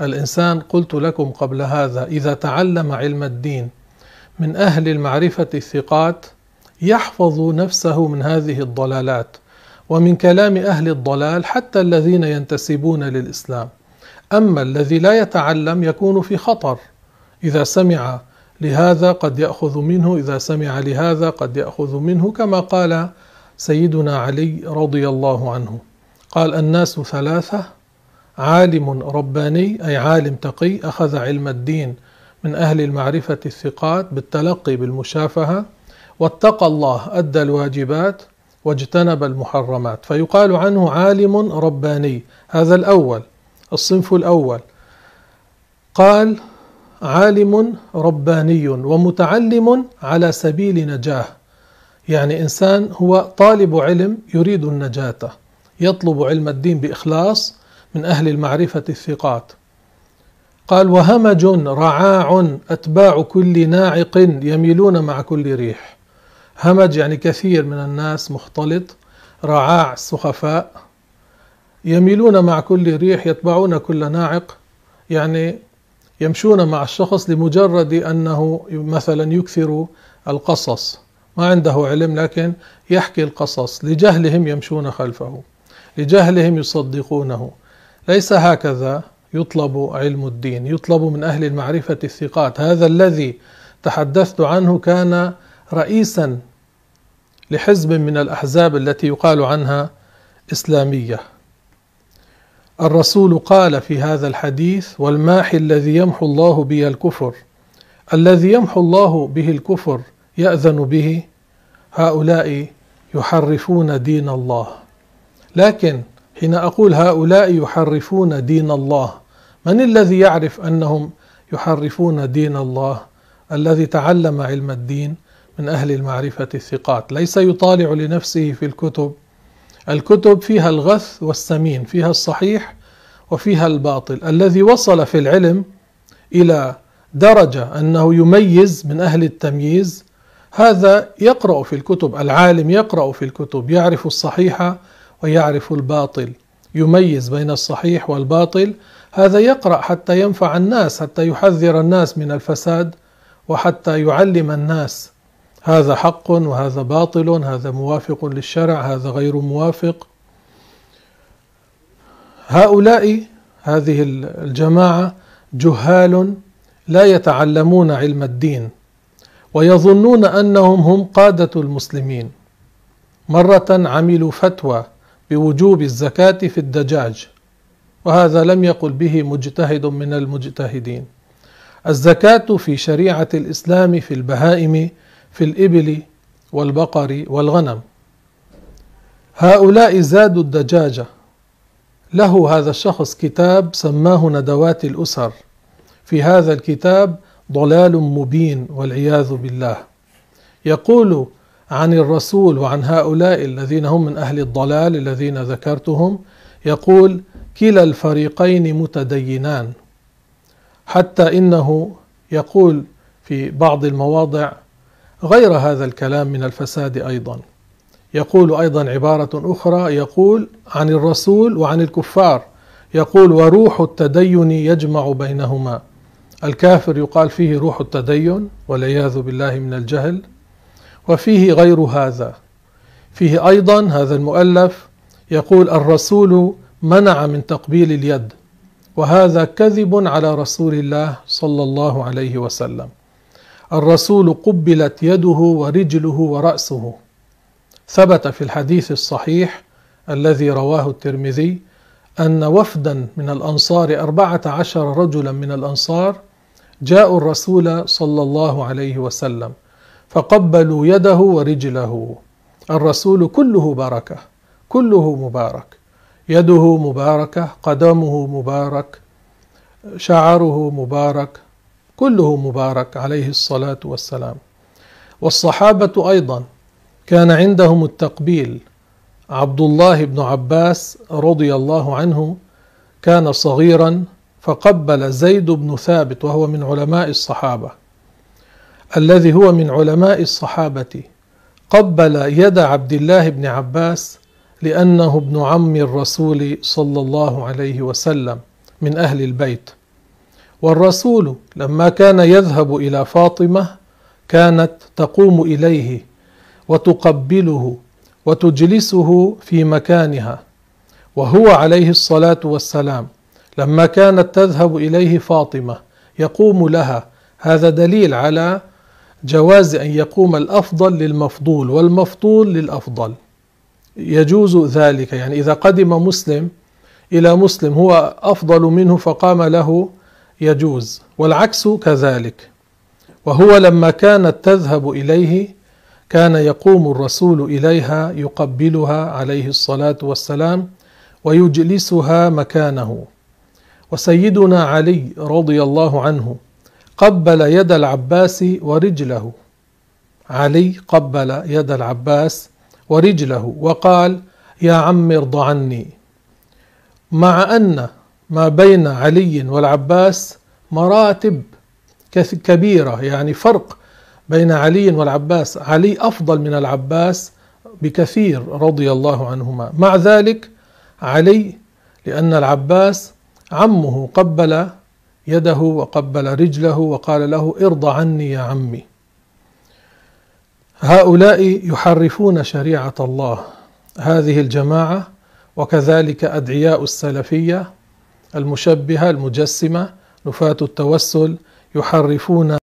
الإنسان قلت لكم قبل هذا إذا تعلم علم الدين من أهل المعرفة الثقات يحفظ نفسه من هذه الضلالات ومن كلام أهل الضلال حتى الذين ينتسبون للإسلام أما الذي لا يتعلم يكون في خطر إذا سمع لهذا قد يأخذ منه إذا سمع لهذا قد يأخذ منه كما قال سيدنا علي رضي الله عنه قال الناس ثلاثة عالم رباني أي عالم تقي أخذ علم الدين من أهل المعرفة الثقات بالتلقي بالمشافهة واتقى الله أدى الواجبات واجتنب المحرمات فيقال عنه عالم رباني هذا الأول الصنف الأول قال عالم رباني ومتعلم على سبيل نجاه يعني إنسان هو طالب علم يريد النجاة يطلب علم الدين بإخلاص من أهل المعرفة الثقات قال وهمج رعاع أتباع كل ناعق يميلون مع كل ريح همج يعني كثير من الناس مختلط رعاع السخفاء يميلون مع كل ريح يتبعون كل ناعق يعني يمشون مع الشخص لمجرد أنه مثلا يكثر القصص ما عنده علم لكن يحكي القصص لجهلهم يمشون خلفه لجهلهم يصدقونه ليس هكذا يطلب علم الدين يطلب من اهل المعرفه الثقات هذا الذي تحدثت عنه كان رئيسا لحزب من الاحزاب التي يقال عنها اسلاميه الرسول قال في هذا الحديث والماحي الذي يمحو الله به الكفر الذي يمحو الله به الكفر ياذن به هؤلاء يحرفون دين الله لكن حين أقول هؤلاء يحرفون دين الله من الذي يعرف أنهم يحرفون دين الله الذي تعلم علم الدين من أهل المعرفة الثقات ليس يطالع لنفسه في الكتب الكتب فيها الغث والسمين فيها الصحيح وفيها الباطل الذي وصل في العلم إلى درجة أنه يميز من أهل التمييز هذا يقرأ في الكتب العالم يقرأ في الكتب يعرف الصحيحه ويعرف الباطل يميز بين الصحيح والباطل هذا يقرأ حتى ينفع الناس حتى يحذر الناس من الفساد وحتى يعلم الناس هذا حق وهذا باطل هذا موافق للشرع هذا غير موافق هؤلاء هذه الجماعة جهال لا يتعلمون علم الدين ويظنون أنهم هم قادة المسلمين مرة عملوا فتوى بوجوب الزكاة في الدجاج وهذا لم يقل به مجتهد من المجتهدين الزكاة في شريعة الإسلام في البهائم في الإبل والبقر والغنم هؤلاء زادوا الدجاجة له هذا الشخص كتاب سماه ندوات الأسر في هذا الكتاب ضلال مبين والعياذ بالله يقول عن الرسول وعن هؤلاء الذين هم من أهل الضلال الذين ذكرتهم يقول كلا الفريقين متدينان حتى إنه يقول في بعض المواضع غير هذا الكلام من الفساد أيضا يقول أيضا عبارة أخرى يقول عن الرسول وعن الكفار يقول وروح التدين يجمع بينهما الكافر يقال فيه روح التدين والعياذ بالله من الجهل وفيه غير هذا فيه أيضا هذا المؤلف يقول الرسول منع من تقبيل اليد وهذا كذب على رسول الله صلى الله عليه وسلم الرسول قبلت يده ورجله ورأسه ثبت في الحديث الصحيح الذي رواه الترمذي أن وفدا من الأنصار أربعة عشر رجلا من الأنصار جاءوا الرسول صلى الله عليه وسلم فقبلوا يده ورجله الرسول كله بركه كله مبارك يده مباركه قدمه مبارك شعره مبارك كله مبارك عليه الصلاه والسلام والصحابه ايضا كان عندهم التقبيل عبد الله بن عباس رضي الله عنه كان صغيرا فقبل زيد بن ثابت وهو من علماء الصحابه الذي هو من علماء الصحابة قبل يد عبد الله بن عباس لأنه ابن عم الرسول صلى الله عليه وسلم من أهل البيت والرسول لما كان يذهب إلى فاطمة كانت تقوم إليه وتقبله وتجلسه في مكانها وهو عليه الصلاة والسلام لما كانت تذهب إليه فاطمة يقوم لها هذا دليل على جواز أن يقوم الأفضل للمفضول والمفضول للأفضل يجوز ذلك يعني إذا قدم مسلم إلى مسلم هو أفضل منه فقام له يجوز والعكس كذلك وهو لما كانت تذهب إليه كان يقوم الرسول إليها يقبلها عليه الصلاة والسلام ويجلسها مكانه وسيدنا علي رضي الله عنه قبل يد العباس ورجله علي قبل يد العباس ورجله وقال يا عم ارض عني مع ان ما بين علي والعباس مراتب كبيره يعني فرق بين علي والعباس علي افضل من العباس بكثير رضي الله عنهما مع ذلك علي لان العباس عمه قبل يده وقبل رجله وقال له ارض عني يا عمي هؤلاء يحرفون شريعه الله هذه الجماعه وكذلك ادعياء السلفيه المشبهه المجسمه نفاه التوسل يحرفون